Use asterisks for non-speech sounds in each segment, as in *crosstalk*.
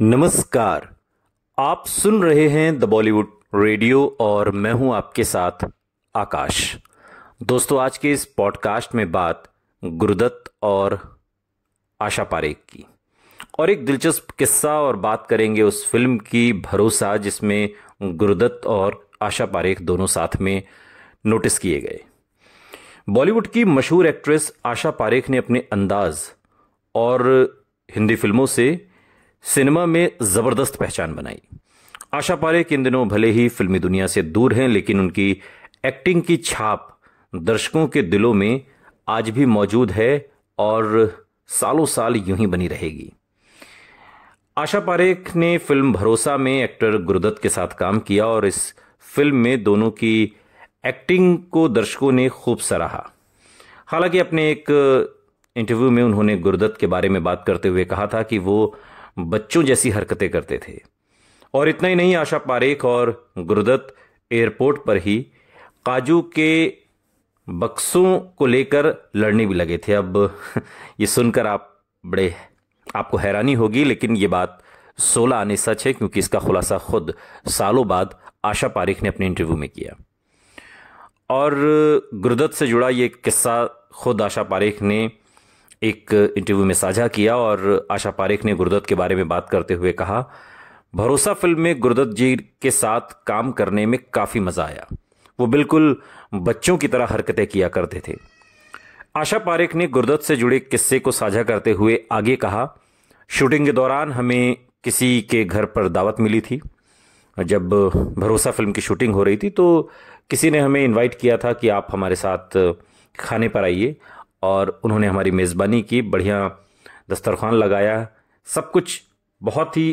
नमस्कार आप सुन रहे हैं द बॉलीवुड रेडियो और मैं हूं आपके साथ आकाश दोस्तों आज के इस पॉडकास्ट में बात गुरुदत्त और आशा पारेख की और एक दिलचस्प किस्सा और बात करेंगे उस फिल्म की भरोसा जिसमें गुरुदत्त और आशा पारेख दोनों साथ में नोटिस किए गए बॉलीवुड की मशहूर एक्ट्रेस आशा पारेख ने अपने अंदाज और हिंदी फिल्मों से सिनेमा में ज़बरदस्त पहचान बनाई आशा पारेख इन दिनों भले ही फिल्मी दुनिया से दूर हैं लेकिन उनकी एक्टिंग की छाप दर्शकों के दिलों में आज भी मौजूद है और सालों साल यूं ही बनी रहेगी आशा पारेख ने फिल्म भरोसा में एक्टर गुरुदत्त के साथ काम किया और इस फिल्म में दोनों की एक्टिंग को दर्शकों ने खूब सराहा हालांकि अपने एक इंटरव्यू में उन्होंने गुरुदत्त के बारे में बात करते हुए कहा था कि वो बच्चों जैसी हरकतें करते थे और इतना ही नहीं आशा पारेख और गुरुदत्त एयरपोर्ट पर ही काजू के बक्सों को लेकर लड़ने भी लगे थे अब *laughs* ये सुनकर आप बड़े आपको हैरानी होगी लेकिन ये बात सोलह आने सच है क्योंकि इसका खुलासा खुद सालों बाद आशा पारेख ने अपने इंटरव्यू में किया और गुरुदत्त से जुड़ा ये किस्सा खुद आशा पारेख ने एक इंटरव्यू में साझा किया और आशा पारेख ने गुरदत्त के बारे में बात करते हुए कहा भरोसा फिल्म में गुरदत्त जी के साथ काम करने में काफ़ी मज़ा आया वो बिल्कुल बच्चों की तरह हरकतें किया करते थे आशा पारेख ने गुरदत्त से जुड़े किस्से को साझा करते हुए आगे कहा शूटिंग के दौरान हमें किसी के घर पर दावत मिली थी जब भरोसा फिल्म की शूटिंग हो रही थी तो किसी ने हमें इनवाइट किया था कि आप हमारे साथ खाने पर आइए और उन्होंने हमारी मेज़बानी की बढ़िया दस्तरखान लगाया सब कुछ बहुत ही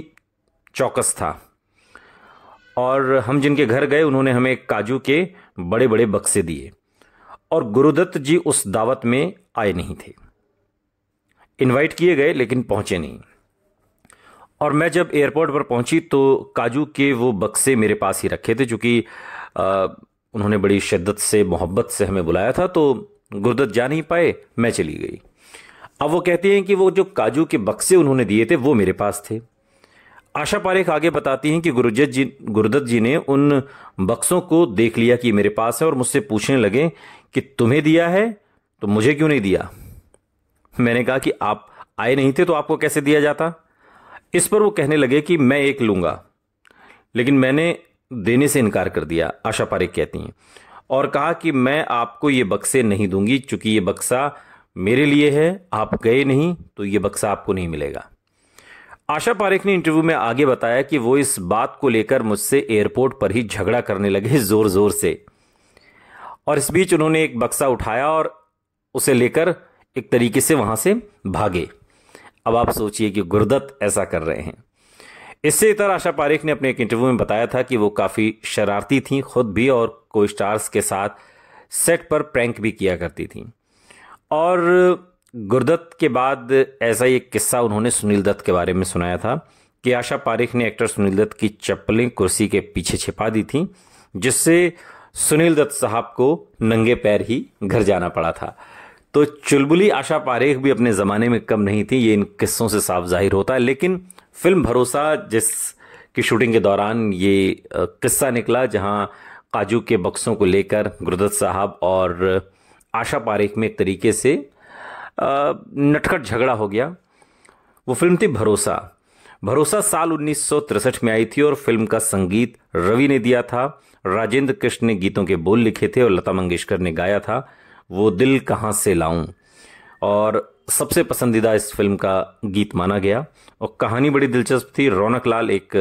चौकस था और हम जिनके घर गए उन्होंने हमें काजू के बड़े बड़े बक्से दिए और गुरुदत्त जी उस दावत में आए नहीं थे इनवाइट किए गए लेकिन पहुंचे नहीं और मैं जब एयरपोर्ट पर पहुंची तो काजू के वो बक्से मेरे पास ही रखे थे चूँकि उन्होंने बड़ी शिद्दत से मोहब्बत से हमें बुलाया था तो गुरदत्त जा नहीं पाए मैं चली गई अब वो कहती हैं कि वो जो काजू के बक्से उन्होंने दिए थे वो मेरे पास थे आशा पारेख आगे बताती हैं कि गुरुजत जी गुरुदत्त जी ने उन बक्सों को देख लिया कि मेरे पास है और मुझसे पूछने लगे कि तुम्हें दिया है तो मुझे क्यों नहीं दिया मैंने कहा कि आप आए नहीं थे तो आपको कैसे दिया जाता इस पर वो कहने लगे कि मैं एक लूंगा लेकिन मैंने देने से इनकार कर दिया आशा पारेख कहती हैं और कहा कि मैं आपको ये बक्से नहीं दूंगी चूंकि ये बक्सा मेरे लिए है आप गए नहीं तो ये बक्सा आपको नहीं मिलेगा आशा पारेख ने इंटरव्यू में आगे बताया कि वो इस बात को लेकर मुझसे एयरपोर्ट पर ही झगड़ा करने लगे *laughs* जोर जोर से और इस बीच उन्होंने एक बक्सा उठाया और उसे लेकर एक तरीके से वहां से भागे अब आप सोचिए कि गुरदत्त ऐसा कर रहे हैं इसी तरह आशा पारेख ने अपने एक इंटरव्यू में बताया था कि वो काफ़ी शरारती थी खुद भी और को स्टार्स के साथ सेट पर प्रैंक भी किया करती थी और गुरदत्त के बाद ऐसा ही एक किस्सा उन्होंने सुनील दत्त के बारे में सुनाया था कि आशा पारेख ने एक्टर सुनील दत्त की चप्पलें कुर्सी के पीछे छिपा दी थी जिससे सुनील दत्त साहब को नंगे पैर ही घर जाना पड़ा था तो चुलबुली आशा पारेख भी अपने ज़माने में कम नहीं थी ये इन किस्सों से साफ जाहिर होता है लेकिन फिल्म भरोसा जिस की शूटिंग के दौरान ये किस्सा निकला जहां काजू के बक्सों को लेकर गुरुदत्त साहब और आशा पारेख में एक तरीके से नटखट झगड़ा हो गया वो फिल्म थी भरोसा भरोसा साल उन्नीस में आई थी और फिल्म का संगीत रवि ने दिया था राजेंद्र कृष्ण ने गीतों के बोल लिखे थे और लता मंगेशकर ने गाया था वो दिल कहाँ से लाऊं और सबसे पसंदीदा इस फिल्म का गीत माना गया और कहानी बड़ी दिलचस्प थी रौनक लाल एक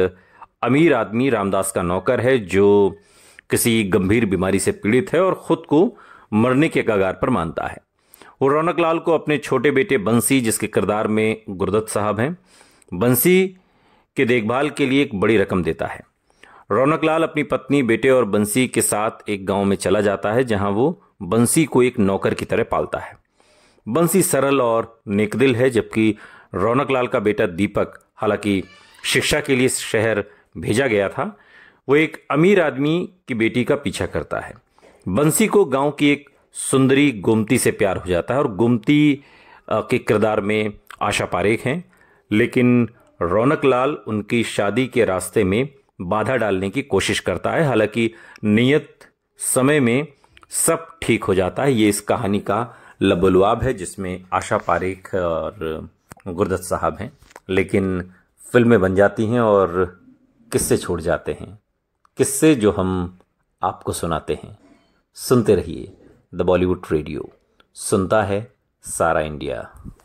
अमीर आदमी रामदास का नौकर है जो किसी गंभीर बीमारी से पीड़ित है और ख़ुद को मरने के कगार पर मानता है वो रौनक लाल को अपने छोटे बेटे बंसी जिसके किरदार में गुरदत्त साहब हैं बंसी के देखभाल के लिए एक बड़ी रकम देता है रौनक लाल अपनी पत्नी बेटे और बंसी के साथ एक गांव में चला जाता है जहां वो बंसी को एक नौकर की तरह पालता है बंसी सरल और नेकदिल है जबकि रौनक लाल का बेटा दीपक हालांकि शिक्षा के लिए शहर भेजा गया था वो एक अमीर आदमी की बेटी का पीछा करता है बंसी को गांव की एक सुंदरी गोमती से प्यार हो जाता है और गोमती के किरदार में आशा पारेख हैं लेकिन रौनक लाल उनकी शादी के रास्ते में बाधा डालने की कोशिश करता है हालांकि नियत समय में सब ठीक हो जाता है ये इस कहानी का लबलुआब है जिसमें आशा पारेख और गुरदत्त साहब हैं लेकिन फिल्में बन जाती हैं और किस्से छोड़ जाते हैं किस्से जो हम आपको सुनाते हैं सुनते रहिए द बॉलीवुड रेडियो सुनता है सारा इंडिया